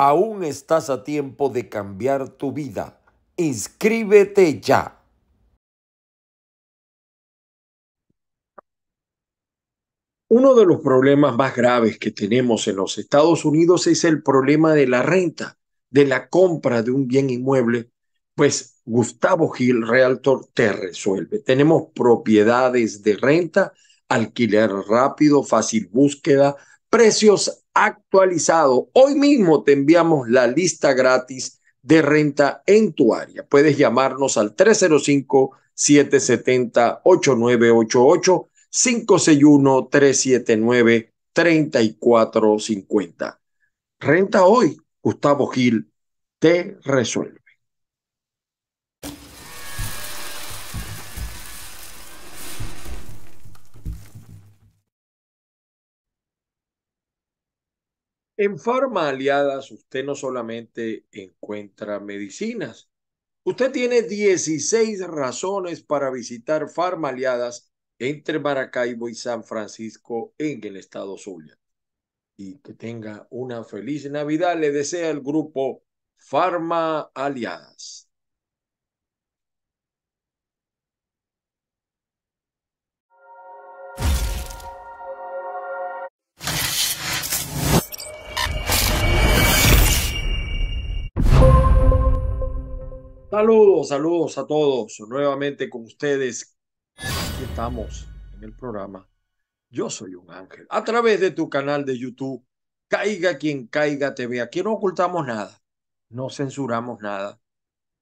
Aún estás a tiempo de cambiar tu vida. Inscríbete ya. Uno de los problemas más graves que tenemos en los Estados Unidos es el problema de la renta, de la compra de un bien inmueble, pues Gustavo Gil Realtor te resuelve. Tenemos propiedades de renta, alquiler rápido, fácil búsqueda, precios actualizado. Hoy mismo te enviamos la lista gratis de renta en tu área. Puedes llamarnos al 305-770-8988, 561-379-3450. Renta hoy, Gustavo Gil, te resuelve. En Farma Aliadas usted no solamente encuentra medicinas, usted tiene 16 razones para visitar Farma Aliadas entre Maracaibo y San Francisco en el estado Zulia. Y que tenga una feliz Navidad, le desea el grupo Farma Aliadas. Saludos, saludos a todos. Nuevamente con ustedes. Aquí estamos en el programa Yo Soy un Ángel. A través de tu canal de YouTube, Caiga quien caiga te vea. Aquí no ocultamos nada, no censuramos nada,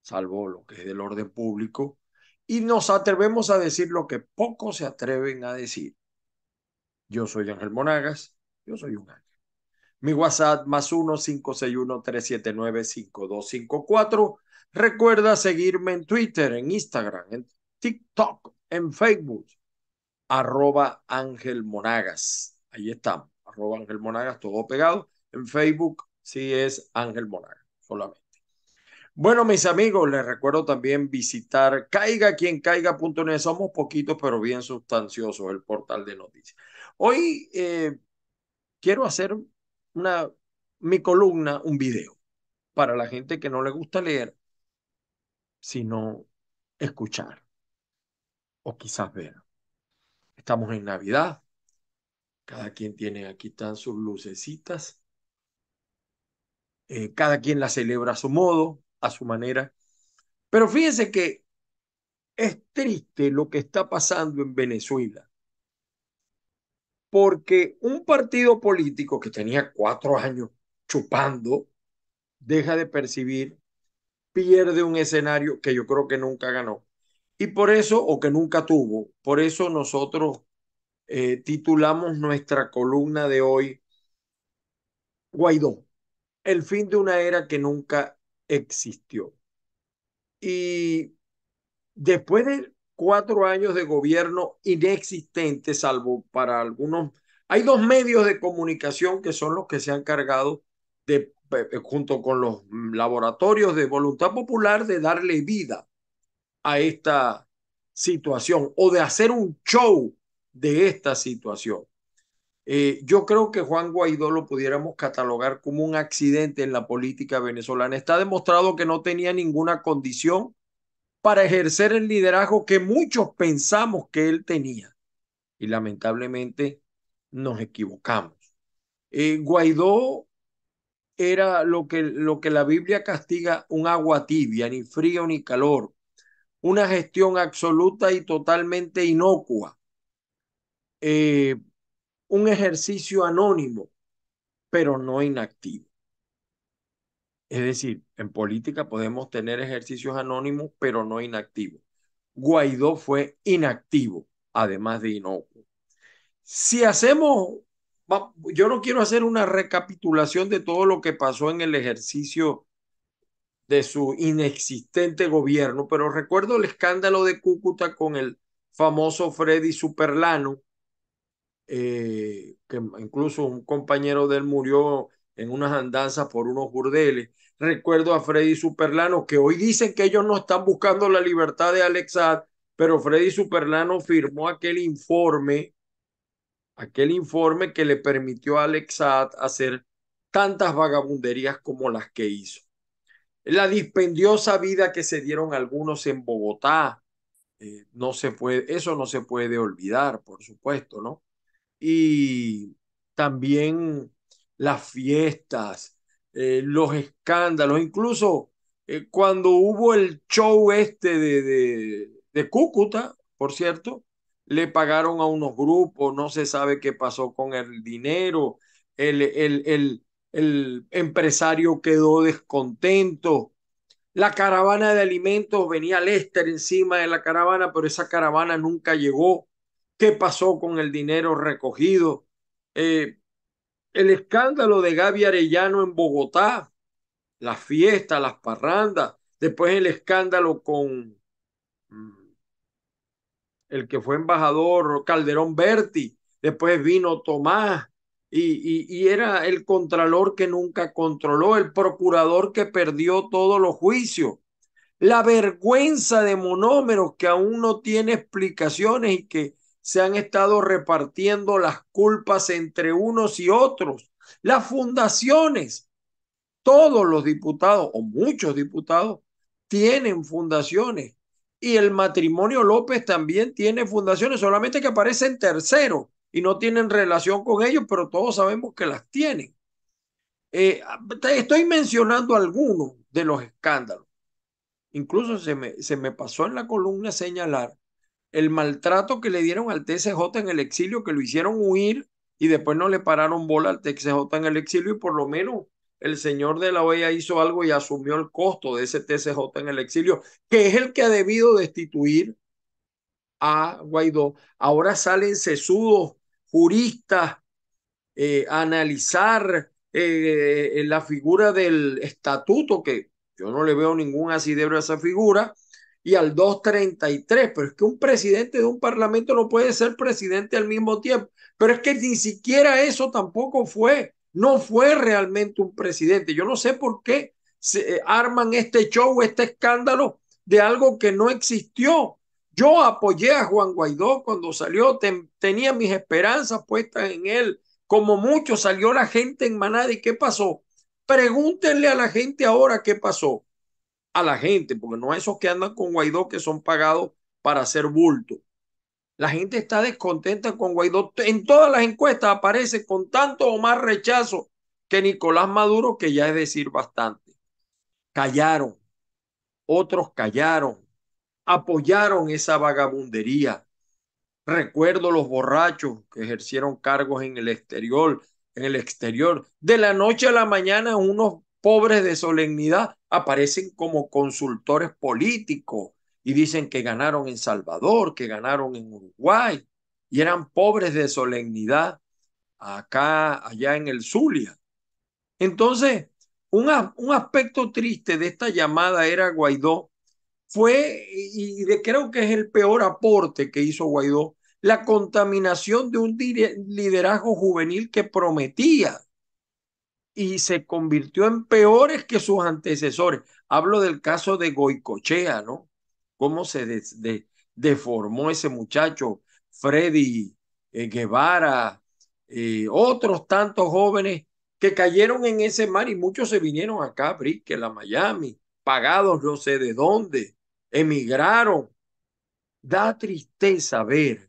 salvo lo que es del orden público. Y nos atrevemos a decir lo que pocos se atreven a decir. Yo soy Ángel Monagas, yo soy un ángel. Mi WhatsApp más 1 561 379 5254 Recuerda seguirme en Twitter, en Instagram, en TikTok, en Facebook, arroba Ángel Monagas. Ahí estamos, arroba Ángel Monagas, todo pegado. En Facebook sí es Ángel Monagas solamente. Bueno, mis amigos, les recuerdo también visitar caiga quien Somos poquitos, pero bien sustanciosos, el portal de noticias. Hoy eh, quiero hacer una, mi columna, un video, para la gente que no le gusta leer sino escuchar o quizás ver. Estamos en Navidad, cada quien tiene aquí están sus lucecitas, eh, cada quien la celebra a su modo, a su manera, pero fíjense que es triste lo que está pasando en Venezuela, porque un partido político que tenía cuatro años chupando, deja de percibir pierde un escenario que yo creo que nunca ganó. Y por eso, o que nunca tuvo, por eso nosotros eh, titulamos nuestra columna de hoy Guaidó, el fin de una era que nunca existió. Y después de cuatro años de gobierno inexistente, salvo para algunos, hay dos medios de comunicación que son los que se han cargado de eh, junto con los laboratorios de voluntad popular, de darle vida a esta situación o de hacer un show de esta situación. Eh, yo creo que Juan Guaidó lo pudiéramos catalogar como un accidente en la política venezolana. Está demostrado que no tenía ninguna condición para ejercer el liderazgo que muchos pensamos que él tenía. Y lamentablemente nos equivocamos. Eh, Guaidó era lo que, lo que la Biblia castiga, un agua tibia, ni frío ni calor, una gestión absoluta y totalmente inocua, eh, un ejercicio anónimo, pero no inactivo. Es decir, en política podemos tener ejercicios anónimos, pero no inactivos. Guaidó fue inactivo, además de inocuo. Si hacemos yo no quiero hacer una recapitulación de todo lo que pasó en el ejercicio de su inexistente gobierno, pero recuerdo el escándalo de Cúcuta con el famoso Freddy Superlano, eh, que incluso un compañero de él murió en unas andanzas por unos burdeles. Recuerdo a Freddy Superlano, que hoy dicen que ellos no están buscando la libertad de Alexad, pero Freddy Superlano firmó aquel informe aquel informe que le permitió a Alex hacer tantas vagabunderías como las que hizo. La dispendiosa vida que se dieron algunos en Bogotá, eh, no se puede, eso no se puede olvidar, por supuesto, ¿no? Y también las fiestas, eh, los escándalos, incluso eh, cuando hubo el show este de, de Cúcuta, por cierto, le pagaron a unos grupos, no se sabe qué pasó con el dinero, el, el, el, el empresario quedó descontento, la caravana de alimentos venía Lester encima de la caravana, pero esa caravana nunca llegó. ¿Qué pasó con el dinero recogido? Eh, el escándalo de Gaby Arellano en Bogotá, las fiestas, las parrandas, después el escándalo con mm, el que fue embajador Calderón Berti, después vino Tomás, y, era el contralor que nunca controló, el procurador que perdió todos los juicios. La vergüenza de monómeros que aún no tiene explicaciones y que se han estado repartiendo las culpas entre unos y otros. Las fundaciones, todos los diputados o muchos diputados tienen fundaciones y el matrimonio López también tiene fundaciones, solamente que aparecen terceros y no tienen relación con ellos, pero todos sabemos que las tienen. Eh, estoy mencionando algunos de los escándalos. Incluso se me, se me pasó en la columna señalar el maltrato que le dieron al TCJ en el exilio, que lo hicieron huir y después no le pararon bola al TCJ en el exilio y por lo menos el señor de la OEA hizo algo y asumió el costo de ese TCJ en el exilio, que es el que ha debido destituir a Guaidó. Ahora salen sesudos, juristas, eh, a analizar eh, la figura del estatuto, que yo no le veo ningún asidero a esa figura, y al 233, pero es que un presidente de un parlamento no puede ser presidente al mismo tiempo, pero es que ni siquiera eso tampoco fue no fue realmente un presidente. Yo no sé por qué se eh, arman este show, este escándalo de algo que no existió. Yo apoyé a Juan Guaidó cuando salió, tenía mis esperanzas puestas en él. Como mucho salió la gente en Manada y qué pasó. Pregúntenle a la gente ahora qué pasó. A la gente, porque no a esos que andan con Guaidó que son pagados para hacer bulto. La gente está descontenta con Guaidó. En todas las encuestas aparece con tanto o más rechazo que Nicolás Maduro, que ya es decir bastante. Callaron, otros callaron, apoyaron esa vagabundería. Recuerdo los borrachos que ejercieron cargos en el exterior, en el exterior. De la noche a la mañana, unos pobres de solemnidad aparecen como consultores políticos y dicen que ganaron en Salvador, que ganaron en Uruguay y eran pobres de solemnidad acá, allá en el Zulia. Entonces, un, un aspecto triste de esta llamada era Guaidó fue, y creo que es el peor aporte que hizo Guaidó, la contaminación de un liderazgo juvenil que prometía y se convirtió en peores que sus antecesores. Hablo del caso de Goicochea, ¿no? cómo se deformó ese muchacho, Freddy eh, Guevara, eh, otros tantos jóvenes que cayeron en ese mar y muchos se vinieron acá, que a Miami, pagados no sé de dónde, emigraron. Da tristeza ver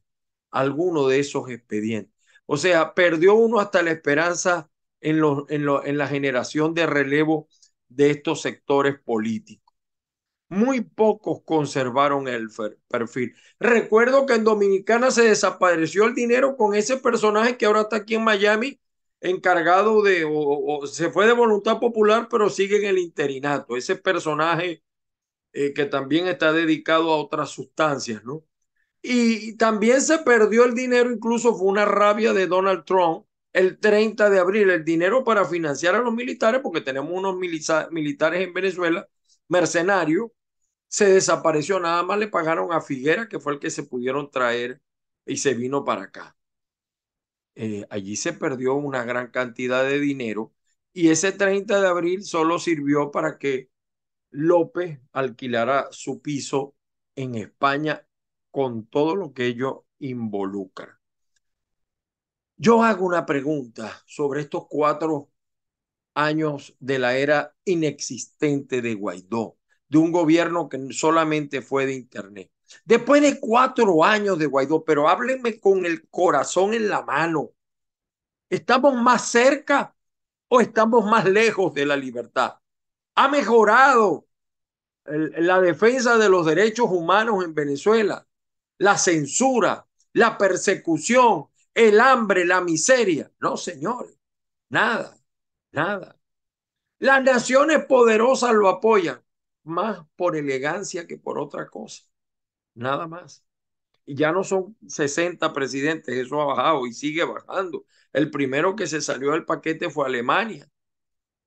alguno de esos expedientes. O sea, perdió uno hasta la esperanza en, en la generación de relevo de estos sectores políticos. Muy pocos conservaron el perfil. Recuerdo que en Dominicana se desapareció el dinero con ese personaje que ahora está aquí en Miami, encargado de, o, se fue de voluntad popular, pero sigue en el interinato. Ese personaje eh, que también está dedicado a otras sustancias, ¿no? Y, también se perdió el dinero, incluso fue una rabia de Donald Trump el 30 de abril, el dinero para financiar a los militares, porque tenemos unos militares en Venezuela mercenarios se desapareció, nada más le pagaron a Figuera, que fue el que se pudieron traer y se vino para acá. Eh, allí se perdió una gran cantidad de dinero y ese 30 de abril solo sirvió para que López alquilara su piso en España con todo lo que ello involucra. Yo hago una pregunta sobre estos cuatro años de la era inexistente de Guaidó de un gobierno que solamente fue de Internet. Después de cuatro años de Guaidó, pero háblenme con el corazón en la mano. ¿Estamos más cerca o estamos más lejos de la libertad? ¿Ha mejorado la defensa de los derechos humanos en Venezuela? La censura, la persecución, el hambre, la miseria. No, señor. nada, nada. Las naciones poderosas lo apoyan más por elegancia que por otra cosa. Nada más. Y ya no son 60 presidentes, eso ha bajado y sigue bajando. El primero que se salió del paquete fue Alemania.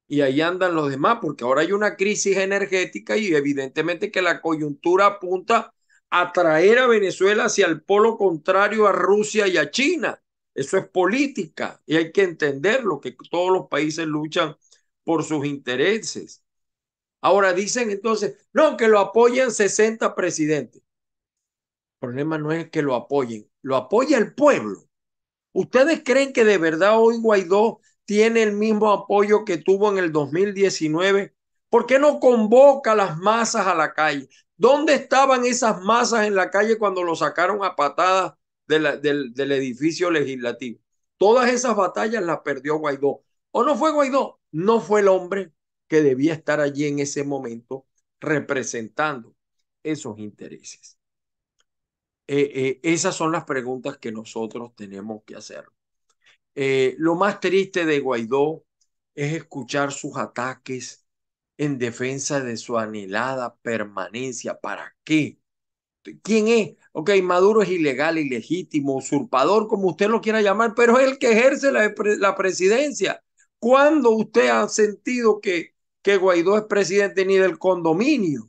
Y ahí andan los demás, porque ahora hay una crisis energética y evidentemente que la coyuntura apunta a traer a Venezuela hacia el polo contrario a Rusia y a China. Eso es política y hay que entenderlo, que todos los países luchan por sus intereses. Ahora dicen entonces, no, que lo apoyan 60 presidentes. El problema no es que lo apoyen, lo apoya el pueblo. ¿Ustedes creen que de verdad hoy Guaidó tiene el mismo apoyo que tuvo en el 2019? ¿Por qué no convoca a las masas a la calle? ¿Dónde estaban esas masas en la calle cuando lo sacaron a patadas del, del edificio legislativo? Todas esas batallas las perdió Guaidó. ¿O no fue Guaidó? No fue el hombre, que debía estar allí en ese momento representando esos intereses. Eh, eh, esas son las preguntas que nosotros tenemos que hacer. Eh, lo más triste de Guaidó es escuchar sus ataques en defensa de su anhelada permanencia. ¿Para qué? ¿Quién es? Ok, Maduro es ilegal, ilegítimo, usurpador, como usted lo quiera llamar, pero es el que ejerce la, la presidencia. ¿Cuándo usted ha sentido que que Guaidó es presidente ni del condominio.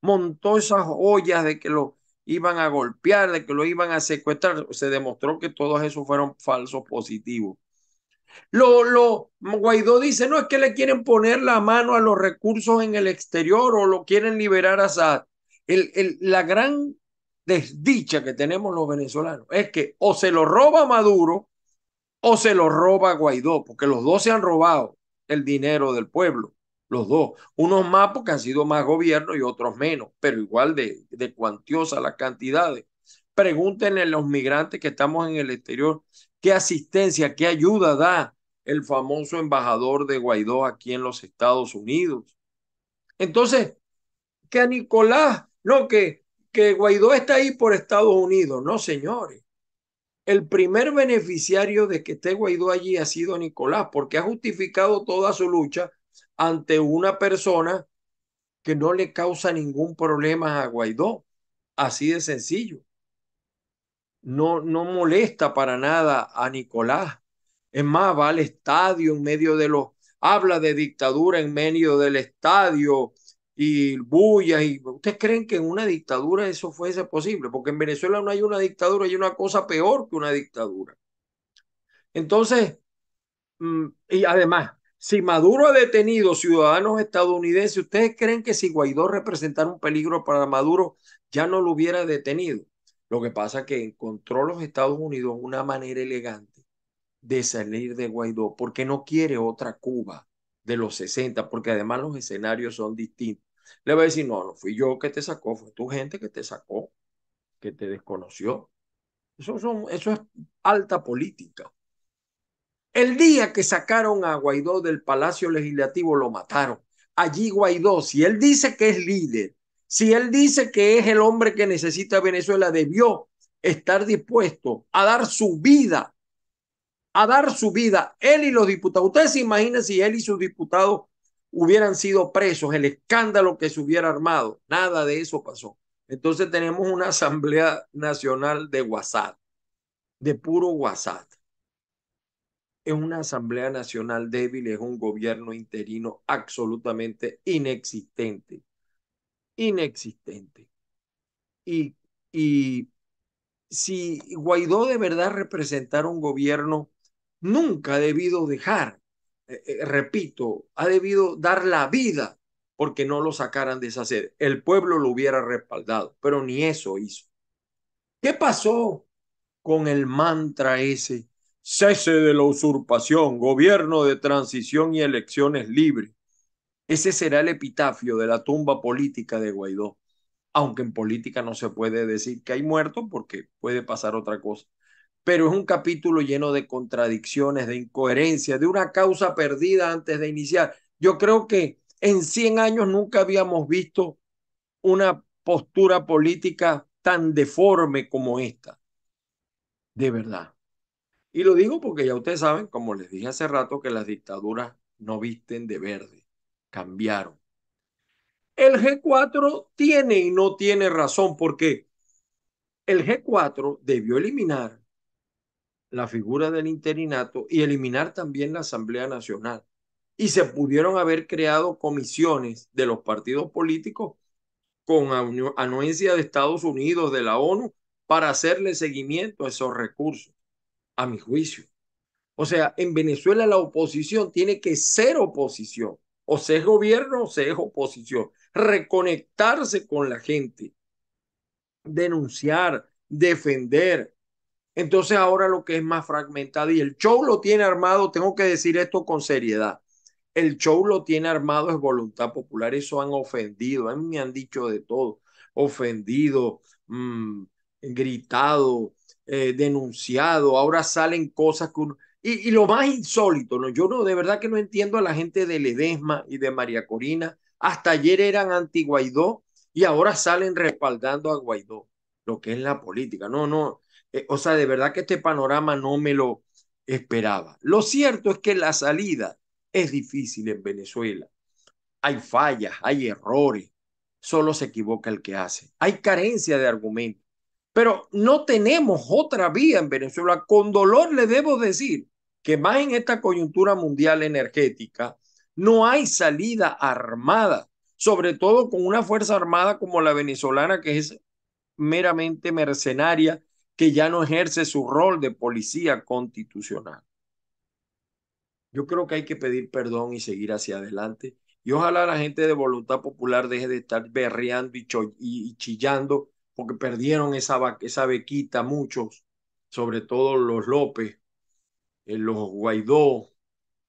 Montó esas ollas de que lo iban a golpear, de que lo iban a secuestrar. Se demostró que todos esos fueron falsos positivos. Lo, lo, Guaidó dice, no es que le quieren poner la mano a los recursos en el exterior o lo quieren liberar a Saad El, el, la gran desdicha que tenemos los venezolanos es que o se lo roba Maduro o se lo roba Guaidó, porque los dos se han robado el dinero del pueblo, los dos. Unos más porque han sido más gobierno y otros menos, pero igual de, cuantiosa las cantidades. Pregúntenle a los migrantes que estamos en el exterior qué asistencia, qué ayuda da el famoso embajador de Guaidó aquí en los Estados Unidos. Entonces, que a Nicolás, no, que, que Guaidó está ahí por Estados Unidos, no, señores el primer beneficiario de que esté Guaidó allí ha sido Nicolás, porque ha justificado toda su lucha ante una persona que no le causa ningún problema a Guaidó. Así de sencillo. No, no molesta para nada a Nicolás. Es más, va al estadio en medio de los... Habla de dictadura en medio del estadio, y bulla Y, ¿Ustedes creen que en una dictadura eso fuese posible? Porque en Venezuela no hay una dictadura, hay una cosa peor que una dictadura. Entonces, mm, y además, si Maduro ha detenido ciudadanos estadounidenses, ¿ustedes creen que si Guaidó representara un peligro para Maduro, ya no lo hubiera detenido? Lo que pasa que encontró los Estados Unidos una manera elegante de salir de Guaidó, porque no quiere otra Cuba de los 60, porque además los escenarios son distintos le va a decir, no, no fui yo que te sacó, fue tu gente que te sacó, que te desconoció. Eso, son, eso es alta política. El día que sacaron a Guaidó del Palacio Legislativo lo mataron. Allí Guaidó, si él dice que es líder, si él dice que es el hombre que necesita Venezuela, debió estar dispuesto a dar su vida, a dar su vida, él y los diputados. Ustedes se imaginan si él y sus diputados hubieran sido presos, el escándalo que se hubiera armado. Nada de eso pasó. Entonces tenemos una Asamblea Nacional de WhatsApp, de puro WhatsApp. Es una Asamblea Nacional débil, es un gobierno interino absolutamente inexistente. Inexistente. Y, y si Guaidó de verdad representara un gobierno, nunca ha debido dejar eh, eh, repito, ha debido dar la vida porque no lo sacaran de esa sede. El pueblo lo hubiera respaldado, pero ni eso hizo. ¿Qué pasó con el mantra ese? Cese de la usurpación, gobierno de transición y elecciones libres. Ese será el epitafio de la tumba política de Guaidó, aunque en política no se puede decir que hay muerto porque puede pasar otra cosa pero es un capítulo lleno de contradicciones, de incoherencias, de una causa perdida antes de iniciar. Yo creo que en 100 años nunca habíamos visto una postura política tan deforme como esta. De verdad. Y lo digo porque ya ustedes saben, como les dije hace rato, que las dictaduras no visten de verde, cambiaron. El G4 tiene y no tiene razón porque el G4 debió eliminar la figura del interinato y eliminar también la Asamblea Nacional. Y se pudieron haber creado comisiones de los partidos políticos con anuencia de Estados Unidos, de la ONU, para hacerle seguimiento a esos recursos, a mi juicio. O sea, en Venezuela la oposición tiene que ser oposición. O sea, es gobierno o sea, es oposición. Reconectarse con la gente, denunciar, defender, entonces ahora lo que es más fragmentado y el show lo tiene armado, tengo que decir esto con seriedad, el show lo tiene armado es voluntad popular, eso han ofendido, a mí me han dicho de todo, ofendido, mm, gritado, eh, denunciado, ahora salen cosas que uno... Y, y, lo más insólito, ¿no? yo no, de verdad que no entiendo a la gente de Ledesma y de María Corina, hasta ayer eran anti Guaidó y ahora salen respaldando a Guaidó, lo que es la política, no, no, eh, o sea, de verdad que este panorama no me lo esperaba. Lo cierto es que la salida es difícil en Venezuela. Hay fallas, hay errores, solo se equivoca el que hace. Hay carencia de argumentos. Pero no tenemos otra vía en Venezuela. Con dolor le debo decir que más en esta coyuntura mundial energética, no hay salida armada, sobre todo con una fuerza armada como la venezolana, que es meramente mercenaria que ya no ejerce su rol de policía constitucional. Yo creo que hay que pedir perdón y seguir hacia adelante. Y ojalá la gente de Voluntad Popular deje de estar berreando y, chillando porque perdieron esa, esa bequita muchos, sobre todo los López, eh, los Guaidó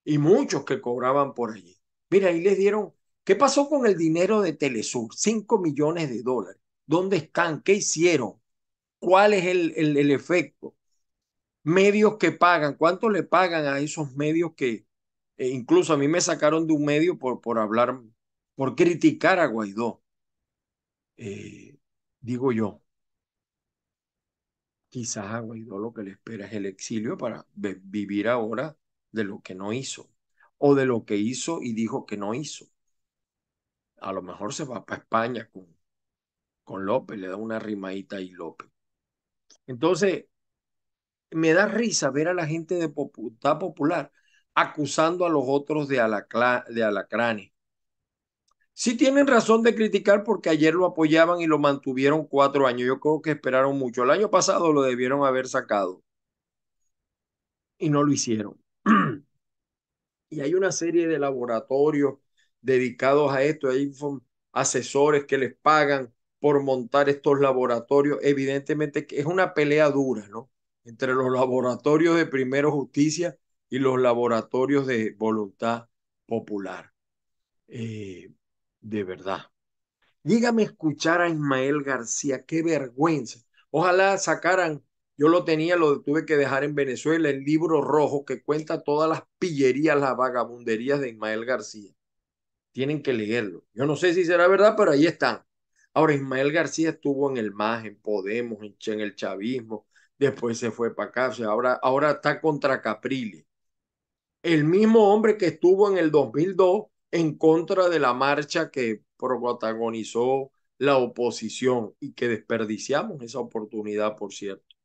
y muchos que cobraban por allí. Mira, ahí les dieron, ¿qué pasó con el dinero de Telesur? Cinco millones de dólares. ¿Dónde están? ¿Qué hicieron? cuál es el, el, efecto. Medios que pagan, ¿cuánto le pagan a esos medios que eh, incluso a mí me sacaron de un medio por, por hablar, por criticar a Guaidó? Eh, digo yo, quizás a Guaidó lo que le espera es el exilio para vivir ahora de lo que no hizo o de lo que hizo y dijo que no hizo. A lo mejor se va para España con, con López, le da una rimadita y López. Entonces, me da risa ver a la gente de Popular, popular acusando a los otros de, alacla, de Sí tienen razón de criticar porque ayer lo apoyaban y lo mantuvieron cuatro años. Yo creo que esperaron mucho. El año pasado lo debieron haber sacado y no lo hicieron. y hay una serie de laboratorios dedicados a esto. Hay asesores que les pagan por montar estos laboratorios. Evidentemente que es una pelea dura, ¿no? Entre los laboratorios de Primero Justicia y los laboratorios de Voluntad Popular. Eh, de verdad. Dígame escuchar a Ismael García, qué vergüenza. Ojalá sacaran, yo lo tenía, lo tuve que dejar en Venezuela, el libro rojo que cuenta todas las pillerías, las vagabunderías de Ismael García. Tienen que leerlo. Yo no sé si será verdad, pero ahí están. Ahora, Ismael García estuvo en el MAS, en Podemos, en, el chavismo, después se fue para acá, ahora, ahora está contra Caprile. El mismo hombre que estuvo en el 2002 en contra de la marcha que protagonizó la oposición y que desperdiciamos esa oportunidad, por cierto.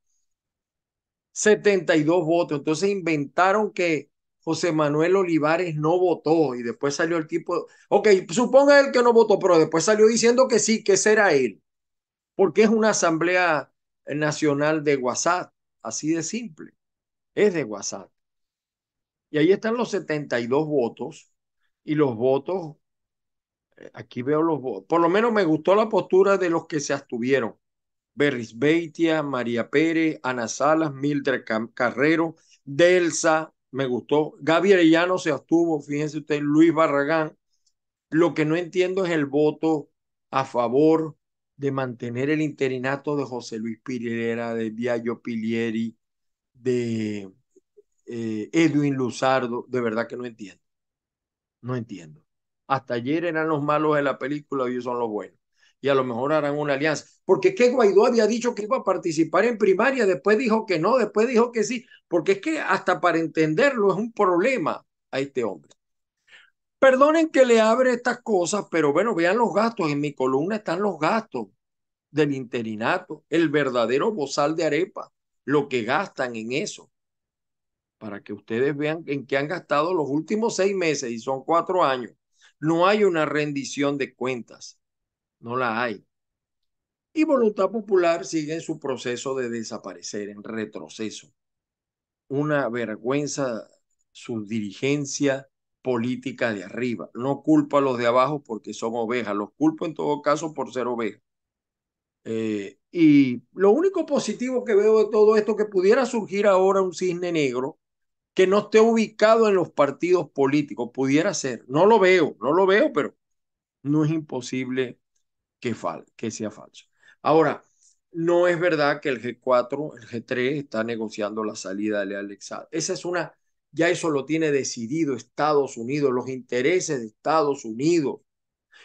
72 votos. Entonces inventaron que José Manuel Olivares no votó y después salió el tipo, ok, suponga él que no votó, pero después salió diciendo que sí, que será él, porque es una asamblea nacional de WhatsApp, así de simple, es de WhatsApp. Y ahí están los 72 votos y los votos, eh, aquí veo los votos, por lo menos me gustó la postura de los que se abstuvieron. Berris María Pérez, Ana Salas, Mildred Carrero, Delsa, me gustó. Gaby Arellano se abstuvo, fíjense usted, Luis Barragán. Lo que no entiendo es el voto a favor de mantener el interinato de José Luis Pilera, de Diallo Pilieri, de eh, Edwin Luzardo. De verdad que no entiendo. No entiendo. Hasta ayer eran los malos de la película y hoy son los buenos y a lo mejor harán una alianza. Porque que Guaidó había dicho que iba a participar en primaria, después dijo que no, después dijo que sí, porque es que hasta para entenderlo es un problema a este hombre. Perdonen que le abre estas cosas, pero bueno, vean los gastos. En mi columna están los gastos del interinato, el verdadero bozal de arepa, lo que gastan en eso. Para que ustedes vean en qué han gastado los últimos seis meses y son cuatro años. No hay una rendición de cuentas no la hay. Y Voluntad Popular sigue en su proceso de desaparecer, en retroceso. Una vergüenza su dirigencia política de arriba. No culpa a los de abajo porque son ovejas, los culpo en todo caso por ser ovejas. Eh, y lo único positivo que veo de todo esto, que pudiera surgir ahora un cisne negro que no esté ubicado en los partidos políticos, pudiera ser. No lo veo, no lo veo, pero no es imposible que, sea falso. Ahora, no es verdad que el G4, el G3 está negociando la salida de Alexad. Esa es una, ya eso lo tiene decidido Estados Unidos, los intereses de Estados Unidos.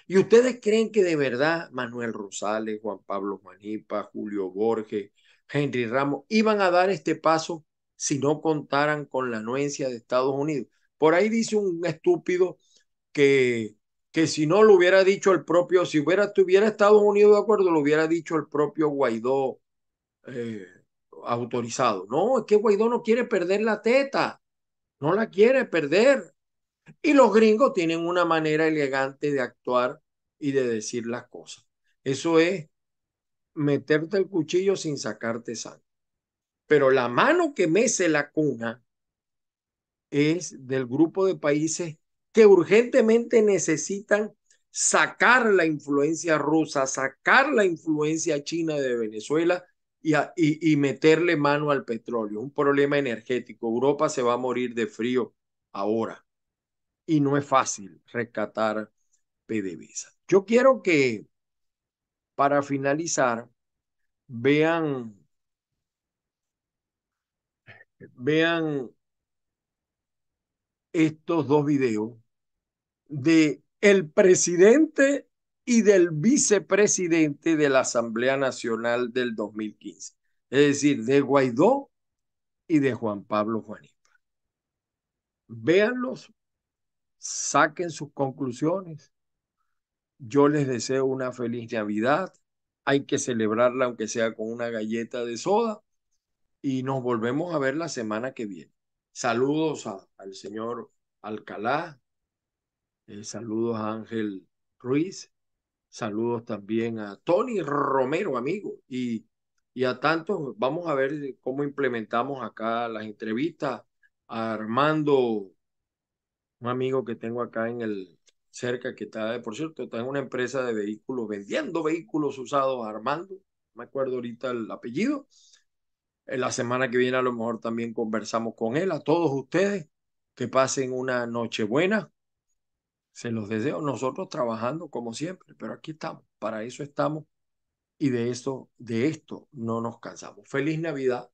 ¿Y ustedes creen que de verdad Manuel Rosales, Juan Pablo Manipa, Julio Borges, Henry Ramos iban a dar este paso si no contaran con la anuencia de Estados Unidos? Por ahí dice un estúpido que que si no lo hubiera dicho el propio, si hubiera, Estados Unidos de acuerdo, lo hubiera dicho el propio Guaidó eh, autorizado. No, es que Guaidó no quiere perder la teta, no la quiere perder. Y los gringos tienen una manera elegante de actuar y de decir las cosas. Eso es meterte el cuchillo sin sacarte sangre. Pero la mano que mece la cuna es del grupo de países que urgentemente necesitan sacar la influencia rusa, sacar la influencia china de Venezuela y, y, meterle mano al petróleo. Un problema energético. Europa se va a morir de frío ahora. Y no es fácil rescatar PDVSA. Yo quiero que, para finalizar, vean, vean estos dos videos de el presidente y del vicepresidente de la Asamblea Nacional del 2015, es decir, de Guaidó y de Juan Pablo Juanipa. Véanlos, saquen sus conclusiones. Yo les deseo una feliz Navidad. Hay que celebrarla aunque sea con una galleta de soda y nos volvemos a ver la semana que viene. Saludos al señor Alcalá, eh, saludos a Ángel Ruiz. Saludos también a Tony Romero, amigo. Y, y a tantos, vamos a ver cómo implementamos acá las entrevistas. A Armando, un amigo que tengo acá en el cerca que está, eh, por cierto, está en una empresa de vehículos, vendiendo vehículos usados, Armando, me acuerdo ahorita el apellido. En eh, la semana que viene a lo mejor también conversamos con él. A todos ustedes, que pasen una noche buena. Se los deseo nosotros trabajando como siempre, pero aquí estamos, para eso estamos y de esto, de esto no nos cansamos. Feliz Navidad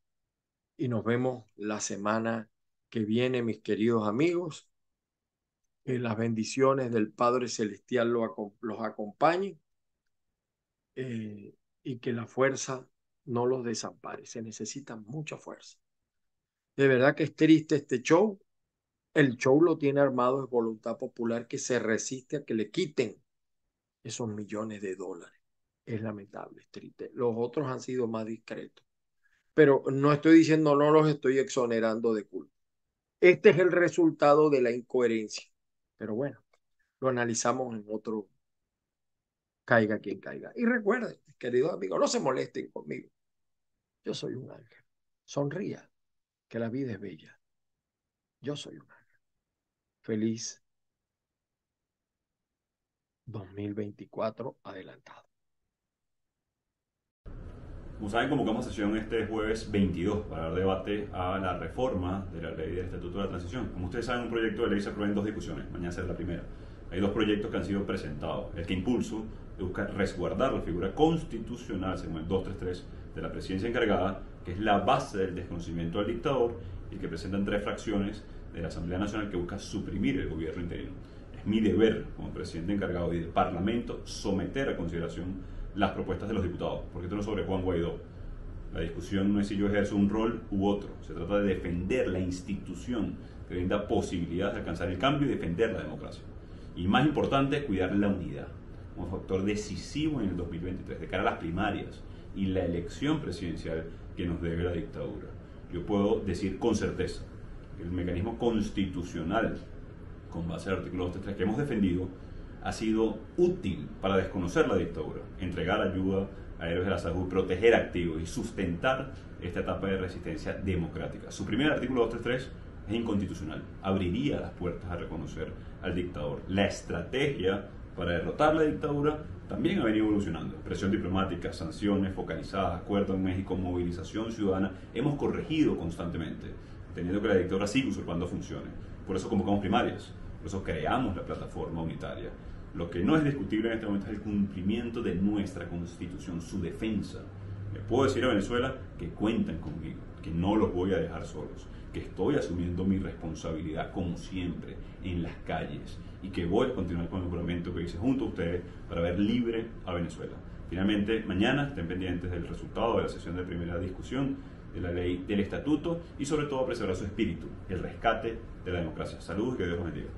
y nos vemos la semana que viene, mis queridos amigos. Que las bendiciones del Padre Celestial los acompañen eh, y que la fuerza no los desampare. Se necesita mucha fuerza. De verdad que es triste este show, el show lo tiene armado de voluntad popular que se resiste a que le quiten esos millones de dólares. Es lamentable, es triste. Los otros han sido más discretos. Pero no estoy diciendo, no los estoy exonerando de culpa. Este es el resultado de la incoherencia. Pero bueno, lo analizamos en otro caiga quien caiga. Y recuerden, queridos amigos, no se molesten conmigo. Yo soy un ángel. Sonría, que la vida es bella. Yo soy un ángel. Feliz 2024 adelantado. Como saben, convocamos sesión este jueves 22 para dar debate a la reforma de la ley del Estatuto de la Transición. Como ustedes saben, un proyecto de ley se aprueba en dos discusiones, mañana será la primera. Hay dos proyectos que han sido presentados. El que impulso busca resguardar la figura constitucional, según el 233, de la presidencia encargada, que es la base del desconocimiento del dictador, y que presentan tres fracciones de la Asamblea Nacional que busca suprimir el gobierno interino. Es mi deber como presidente encargado y del Parlamento someter a consideración las propuestas de los diputados, porque esto no es sobre Juan Guaidó. La discusión no es si yo ejerzo un rol u otro, se trata de defender la institución que brinda posibilidades de alcanzar el cambio y defender la democracia. Y más importante, es cuidar la unidad, como factor decisivo en el 2023, de cara a las primarias y la elección presidencial que nos debe la dictadura. Yo puedo decir con certeza el mecanismo constitucional con base al artículo 233 que hemos defendido ha sido útil para desconocer la dictadura, entregar ayuda a héroes de la salud, proteger activos y sustentar esta etapa de resistencia democrática. Su primer artículo 233 es inconstitucional, abriría las puertas a reconocer al dictador. La estrategia para derrotar la dictadura también ha venido evolucionando. Presión diplomática, sanciones focalizadas, acuerdo en México, movilización ciudadana, hemos corregido constantemente teniendo que la dictadura sigue usurpando funciones. Por eso convocamos primarias, por eso creamos la plataforma unitaria. Lo que no es discutible en este momento es el cumplimiento de nuestra constitución, su defensa. Le puedo decir a Venezuela que cuentan conmigo, que no los voy a dejar solos, que estoy asumiendo mi responsabilidad como siempre en las calles y que voy a continuar con el juramento que hice junto a ustedes para ver libre a Venezuela. Finalmente, mañana estén pendientes del resultado de la sesión de primera discusión de la ley, del estatuto y sobre todo preservar su espíritu, el rescate de la democracia. Saludos que Dios los bendiga.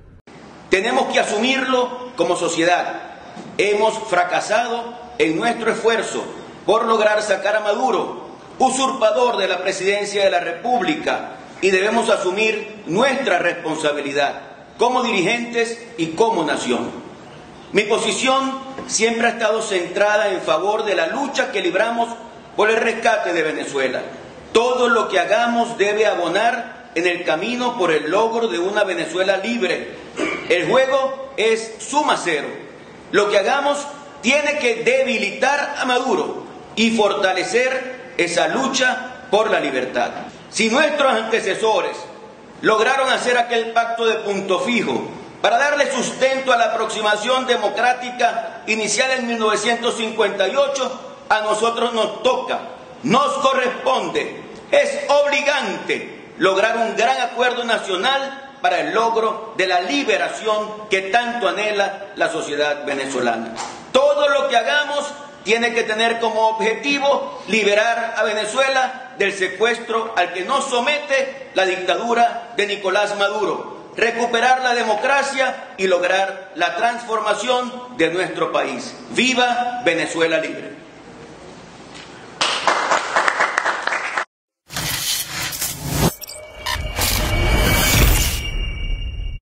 Tenemos que asumirlo como sociedad. Hemos fracasado en nuestro esfuerzo por lograr sacar a Maduro, usurpador de la presidencia de la República, y debemos asumir nuestra responsabilidad como dirigentes y como nación. Mi posición siempre ha estado centrada en favor de la lucha que libramos por el rescate de Venezuela. Todo lo que hagamos debe abonar en el camino por el logro de una Venezuela libre. El juego es suma cero. Lo que hagamos tiene que debilitar a Maduro y fortalecer esa lucha por la libertad. Si nuestros antecesores lograron hacer aquel pacto de punto fijo para darle sustento a la aproximación democrática inicial en 1958, a nosotros nos toca, nos corresponde es obligante lograr un gran acuerdo nacional para el logro de la liberación que tanto anhela la sociedad venezolana. Todo lo que hagamos tiene que tener como objetivo liberar a Venezuela del secuestro al que nos somete la dictadura de Nicolás Maduro, recuperar la democracia y lograr la transformación de nuestro país. ¡Viva Venezuela Libre!